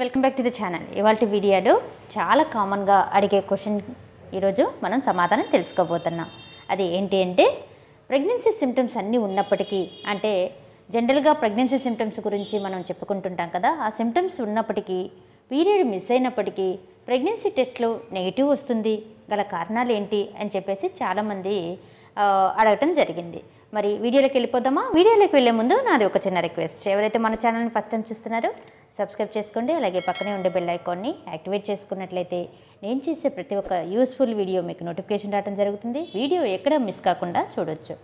welcome back to the channel ఇవాళ వీడియోలో చాలా కామన్గా అడిగే క్వశ్చన్ ఈరోజు మనం సమాధానం తెలుసుకోబోతున్నాం అది ఏంటి అంటే ప్రెగ్నెన్సీ సిమ్టమ్స్ అన్నీ ఉన్నప్పటికీ అంటే జనరల్గా ప్రెగ్నెన్సీ సిమ్టమ్స్ గురించి మనం చెప్పుకుంటుంటాం కదా ఆ సిమ్టమ్స్ ఉన్నప్పటికీ పీరియడ్ మిస్ అయినప్పటికీ ప్రెగ్నెన్సీ టెస్ట్లో నెగిటివ్ వస్తుంది గల కారణాలు ఏంటి అని చెప్పేసి చాలామంది అడగటం జరిగింది మరి వీడియోలోకి వెళ్ళిపోదామా వీడియోలోకి వెళ్ళే ముందు నాది ఒక చిన్న రిక్వెస్ట్ ఎవరైతే మన ఛానల్ని ఫస్ట్ టైం చూస్తున్నారో సబ్స్క్రైబ్ చేసుకోండి అలాగే పక్కనే ఉండే బెల్ ఐకాన్ని యాక్టివేట్ చేసుకున్నట్లయితే నేను చేసే ప్రతి ఒక్క యూస్ఫుల్ వీడియో మీకు నోటిఫికేషన్ రావడం జరుగుతుంది వీడియో ఎక్కడ మిస్ కాకుండా చూడొచ్చు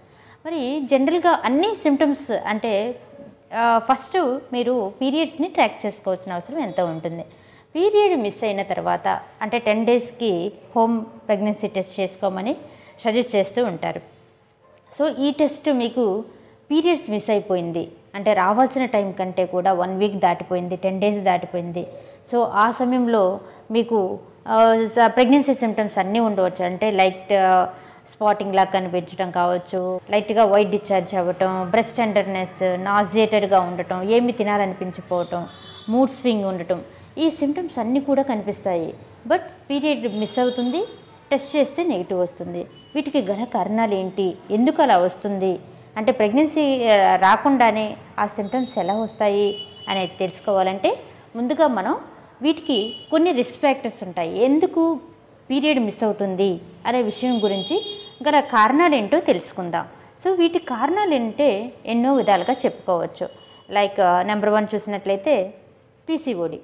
మరి జనరల్గా అన్ని సిమ్టమ్స్ అంటే ఫస్ట్ మీరు పీరియడ్స్ని ట్రాక్ చేసుకోవాల్సిన అవసరం ఎంత ఉంటుంది పీరియడ్ మిస్ అయిన తర్వాత అంటే టెన్ డేస్కి హోమ్ ప్రెగ్నెన్సీ టెస్ట్ చేసుకోమని సజెస్ట్ చేస్తూ ఉంటారు సో ఈ టెస్ట్ మీకు పీరియడ్స్ మిస్ అయిపోయింది అంటే రావాల్సిన టైం కంటే కూడా వన్ వీక్ దాటిపోయింది టెన్ డేస్ దాటిపోయింది సో ఆ సమయంలో మీకు ప్రెగ్నెన్సీ సిమ్టమ్స్ అన్నీ ఉండవచ్చు అంటే లైట్ స్పాటింగ్ లా కనిపించడం కావచ్చు లైట్గా వైట్ డిశ్చార్జ్ అవ్వటం బ్రెస్ట్ టెండర్నెస్ నాజియేటెడ్గా ఉండటం ఏమి తినాలనిపించిపోవటం మూడ్ స్వింగ్ ఉండటం ఈ సిమ్టమ్స్ అన్నీ కూడా కనిపిస్తాయి బట్ పీరియడ్ మిస్ అవుతుంది టెస్ట్ చేస్తే నెగిటివ్ వస్తుంది వీటికి గల కారణాలు ఏంటి ఎందుకు అలా వస్తుంది అంటే ప్రెగ్నెన్సీ రాకుండానే ఆ సిమ్టమ్స్ ఎలా వస్తాయి అనేది తెలుసుకోవాలంటే ముందుగా మనం వీటికి కొన్ని రిస్క్ ఫ్యాక్టర్స్ ఉంటాయి ఎందుకు పీరియడ్ మిస్ అవుతుంది అనే విషయం గురించి గల కారణాలు ఏంటో తెలుసుకుందాం సో వీటి కారణాలు ఏంటంటే ఎన్నో విధాలుగా చెప్పుకోవచ్చు లైక్ నెంబర్ వన్ చూసినట్లయితే PCOD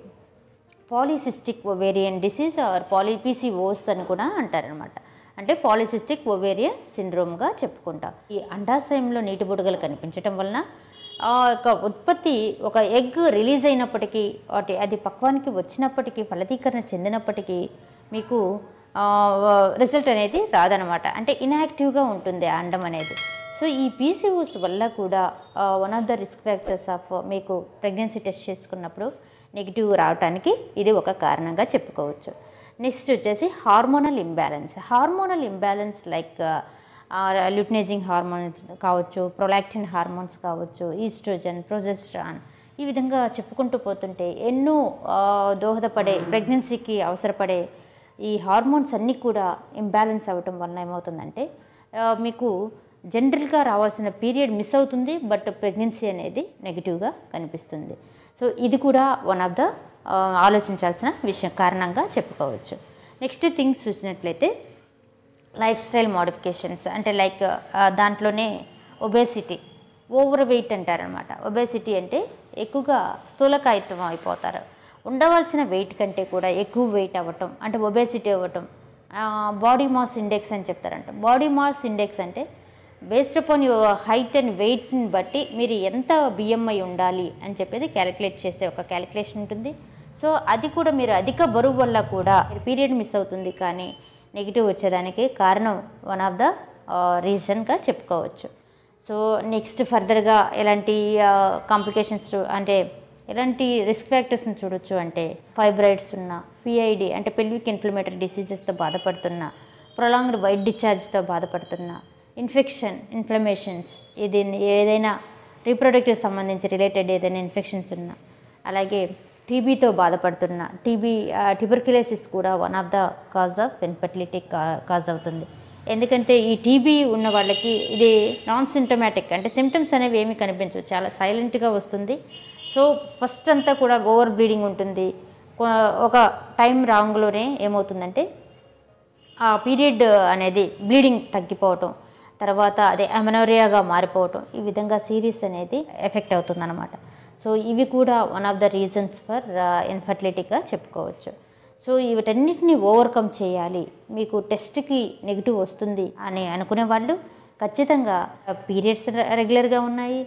polycystic ovarian disease or poly PCOS అని కూడా అంటారనమాట అంటే పాలిసిస్టిక్ ఒవేరియా సిండ్రోమ్గా చెప్పుకుంటాం ఈ అండాశయంలో నీటి బుడగలు కనిపించడం వలన ఆ యొక్క ఉత్పత్తి ఒక ఎగ్ రిలీజ్ అయినప్పటికీ వాటి అది పక్వానికి వచ్చినప్పటికీ ఫలదీకరణ చెందినప్పటికీ మీకు రిజల్ట్ అనేది రాదనమాట అంటే ఇన్యాక్టివ్గా ఉంటుంది ఆ అండం అనేది సో ఈ పీసీఓస్ వల్ల కూడా one of the risk factors of మీకు ప్రెగ్నెన్సీ టెస్ట్ చేసుకున్నప్పుడు నెగిటివ్ రావడానికి ఇది ఒక కారణంగా చెప్పుకోవచ్చు నెక్స్ట్ వచ్చేసి hormonal imbalance hormonal imbalance like luteinizing hormones కావచ్చు ప్రొలాక్టిన్ హార్మోన్స్ కావచ్చు ఈస్ట్రోజన్ ప్రొజెస్ట్రాన్ ఈ విధంగా చెప్పుకుంటూ పోతుంటే ఎన్నో దోహదపడే ప్రెగ్నెన్సీకి అవసరపడే ఈ హార్మోన్స్ అన్నీ కూడా ఇంబ్యాలెన్స్ అవ్వటం వలన ఏమవుతుందంటే మీకు జనరల్గా రావాల్సిన పీరియడ్ మిస్ అవుతుంది బట్ ప్రెగ్నెన్సీ అనేది నెగిటివ్గా కనిపిస్తుంది సో ఇది కూడా వన్ ఆఫ్ ద ఆలోచించాల్సిన విషయం కారణంగా చెప్పుకోవచ్చు నెక్స్ట్ థింగ్స్ చూసినట్లయితే లైఫ్ స్టైల్ మోడిఫికేషన్స్ అంటే లైక్ దాంట్లోనే ఒబేసిటీ ఓవర్ వెయిట్ అంటారనమాట ఒబేసిటీ అంటే ఎక్కువగా స్థూలకాయిత్వం అయిపోతారు ఉండవలసిన వెయిట్ కంటే కూడా ఎక్కువ వెయిట్ అవ్వటం అంటే ఒబేసిటీ అవ్వటం బాడీ మాస్ ఇండెక్స్ అని చెప్తారంట బాడీ మాస్ ఇండెక్స్ అంటే based upon your height and వెయిట్ని బట్టి మీరు ఎంత బిఎంఐ ఉండాలి అని చెప్పేది క్యాలిక్యులేట్ చేసే ఒక క్యాలిక్యులేషన్ ఉంటుంది సో అది కూడా మీరు అధిక బరువు వల్ల కూడా పీరియడ్ మిస్ అవుతుంది కానీ నెగిటివ్ వచ్చేదానికి కారణం వన్ ఆఫ్ ద రీజన్గా చెప్పుకోవచ్చు సో నెక్స్ట్ ఫర్దర్గా ఎలాంటి కాంప్లికేషన్స్ అంటే ఎలాంటి రిస్క్ ఫ్యాక్టర్స్ని చూడొచ్చు అంటే ఫైబ్రాయిడ్స్ ఉన్న పిఐడి అంటే పెల్విక్ ఇన్ఫ్లమేటరీ డిసీజెస్తో బాధపడుతున్న ప్రొలాంగ్డ్ వైట్ డిశ్చార్జ్తో బాధపడుతున్న ఇన్ఫెక్షన్ ఇన్ఫ్లమేషన్స్ ఇది ఏదైనా రీప్రొడక్టివ్ సంబంధించి రిలేటెడ్ ఏదైనా ఇన్ఫెక్షన్స్ ఉన్నా అలాగే టీబీతో బాధపడుతున్న టీబీ ట్యూబర్క్యులేసిస్ కూడా one of the cause of infertility cause అవుతుంది ఎందుకంటే ఈ టీబీ ఉన్న వాళ్ళకి ఇది నాన్ సిమ్టమాటిక్ అంటే సిమ్టమ్స్ అనేవి ఏమి కనిపించవు చాలా సైలెంట్గా వస్తుంది సో ఫస్ట్ అంతా కూడా ఓవర్ బ్లీడింగ్ ఉంటుంది ఒక టైం రాంగ్లోనే ఏమవుతుందంటే ఆ పీరియడ్ అనేది బ్లీడింగ్ తగ్గిపోవటం తర్వాత అదే అమెనోరియాగా మారిపోవటం ఈ విధంగా సిరీస్ అనేది ఎఫెక్ట్ అవుతుందన్నమాట సో ఇవి కూడా one of the reasons for ఇన్ఫర్టిలిటీగా చెప్పుకోవచ్చు సో వీటన్నిటిని ఓవర్కమ్ చేయాలి మీకు టెస్ట్కి నెగిటివ్ వస్తుంది అని అనుకునే వాళ్ళు ఖచ్చితంగా పీరియడ్స్ రెగ్యులర్గా ఉన్నాయి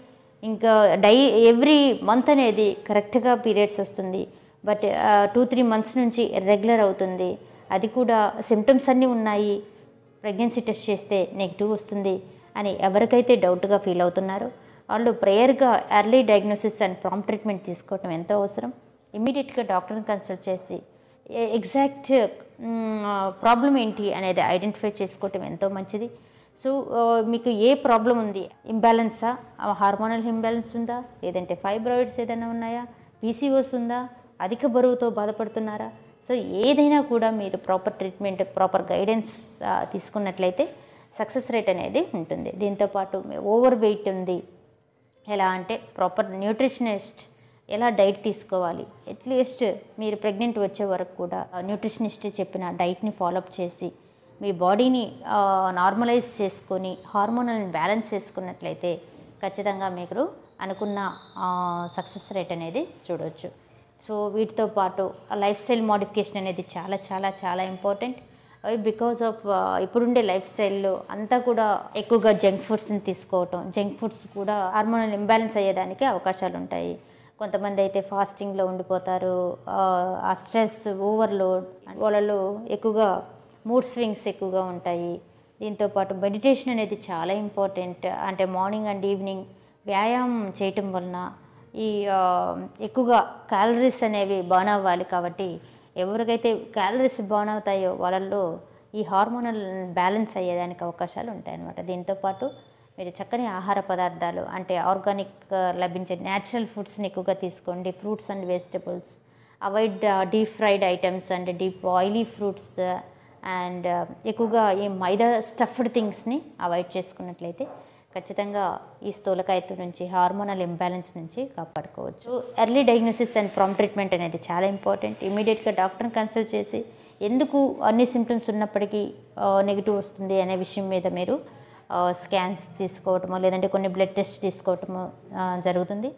ఇంకా డై ఎవ్రీ మంత్ అనేది కరెక్ట్గా పీరియడ్స్ వస్తుంది బట్ టూ త్రీ మంత్స్ నుంచి రెగ్యులర్ అవుతుంది అది కూడా సిమ్టమ్స్ అన్నీ ఉన్నాయి ప్రెగ్నెన్సీ టెస్ట్ చేస్తే నెగిటివ్ వస్తుంది అని ఎవరికైతే డౌట్గా ఫీల్ అవుతున్నారో వాళ్ళు ప్రేయర్గా early diagnosis and prompt treatment తీసుకోవటం ఎంతో అవసరం ఇమీడియట్గా డాక్టర్ని కన్సల్ట్ చేసి ఎగ్జాక్ట్ ప్రాబ్లం ఏంటి అనేది ఐడెంటిఫై చేసుకోవటం ఎంతో మంచిది సో మీకు ఏ ప్రాబ్లం ఉంది ఇంబ్యాలెన్సా హార్మోనల్ ఇంబ్యాలెన్స్ ఉందా లేదంటే ఫైబ్రాయిడ్స్ ఏదైనా ఉన్నాయా పీసీఓస్ ఉందా అధిక బరువుతో బాధపడుతున్నారా సో ఏదైనా కూడా మీరు ప్రాపర్ ట్రీట్మెంట్ ప్రాపర్ గైడెన్స్ తీసుకున్నట్లయితే సక్సెస్ రేట్ అనేది ఉంటుంది దీంతోపాటు ఓవర్ వెయిట్ ఉంది ఎలా అంటే ప్రాపర్ న్యూట్రిషనిస్ట్ ఎలా డైట్ తీసుకోవాలి అట్లీస్ట్ మీరు ప్రెగ్నెంట్ వచ్చే వరకు కూడా న్యూట్రిషనిస్ట్ చెప్పిన డైట్ని ఫాలోఅప్ చేసి మీ బాడీని నార్మలైజ్ చేసుకొని హార్మోనల్ని బ్యాలెన్స్ చేసుకున్నట్లయితే ఖచ్చితంగా మీరు అనుకున్న సక్సెస్ రేట్ అనేది చూడవచ్చు సో వీటితో పాటు లైఫ్ స్టైల్ మోడిఫికేషన్ అనేది చాలా చాలా చాలా ఇంపార్టెంట్ బికాజ్ ఆఫ్ ఇప్పుడుండే లైఫ్ స్టైల్లో అంతా కూడా ఎక్కువగా జంక్ ఫుడ్స్ని తీసుకోవటం జంక్ ఫుడ్స్ కూడా హార్మోనల్ ఇంబ్యాలెన్స్ అయ్యేదానికి అవకాశాలు ఉంటాయి కొంతమంది అయితే ఫాస్టింగ్లో ఉండిపోతారు ఆ స్ట్రెస్ ఓవర్లోడ్ వాళ్ళలో ఎక్కువగా మూడ్ స్వింగ్స్ ఎక్కువగా ఉంటాయి దీంతోపాటు మెడిటేషన్ అనేది చాలా ఇంపార్టెంట్ అంటే మార్నింగ్ అండ్ ఈవినింగ్ వ్యాయామం చేయటం వలన ఈ ఎక్కువగా క్యాలరీస్ అనేవి బర్న్ అవ్వాలి కాబట్టి ఎవరికైతే క్యాలరీస్ బర్న్ అవుతాయో వాళ్ళల్లో ఈ హార్మోనల్ బ్యాలెన్స్ అయ్యేదానికి అవకాశాలు ఉంటాయన్నమాట దీంతోపాటు మీరు చక్కని ఆహార పదార్థాలు అంటే ఆర్గానిక్ uh, లభించే న్యాచురల్ ఫుడ్స్ని ఎక్కువగా తీసుకోండి fruits and vegetables avoid deep fried items and deep oily fruits and ఎక్కువగా ఈ మైదా స్టఫ్డ్ థింగ్స్ని అవాయిడ్ చేసుకున్నట్లయితే ఖచ్చితంగా ఈ స్థూలకాయత్తు నుంచి హార్మోనల్ ఇంబ్యాలెన్స్ నుంచి కాపాడుకోవచ్చు early diagnosis and prompt treatment అనేది చాలా ఇంపార్టెంట్ ఇమీడియట్గా డాక్టర్ని కన్సల్ట్ చేసి ఎందుకు అన్ని సిమ్టమ్స్ ఉన్నప్పటికీ నెగిటివ్ వస్తుంది అనే విషయం మీద మీరు స్కాన్స్ తీసుకోవటము లేదంటే కొన్ని బ్లడ్ టెస్ట్ తీసుకోవటము జరుగుతుంది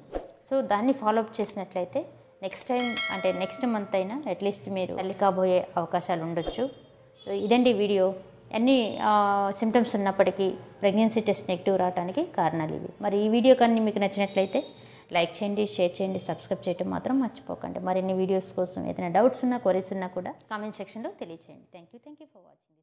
సో దాన్ని ఫాలోఅప్ చేసినట్లయితే నెక్స్ట్ టైం అంటే నెక్స్ట్ మంత్ అయినా అట్లీస్ట్ మీరు తల్లి కాబోయే అవకాశాలు ఉండొచ్చు సో ఇదండి వీడియో అన్ని సిమ్టమ్స్ ఉన్నప్పటికీ ప్రెగ్నెన్సీ టెస్ట్ నెగిటివ్ రావడానికి కారణాలు ఇవి మరి ఈ వీడియో కానీ మీకు నచ్చినట్లయితే లైక్ చేయండి షేర్ చేయండి సబ్స్క్రైబ్ చేయడం మాత్రం మర్చిపోకండి మరిన్ని వీడియోస్ కోసం ఏదైనా డౌట్స్ ఉన్నా క్వరీస్ ఉన్నా కూడా కామెంట్ సెక్షన్లో తెలియచేయండి thank you thank you for watching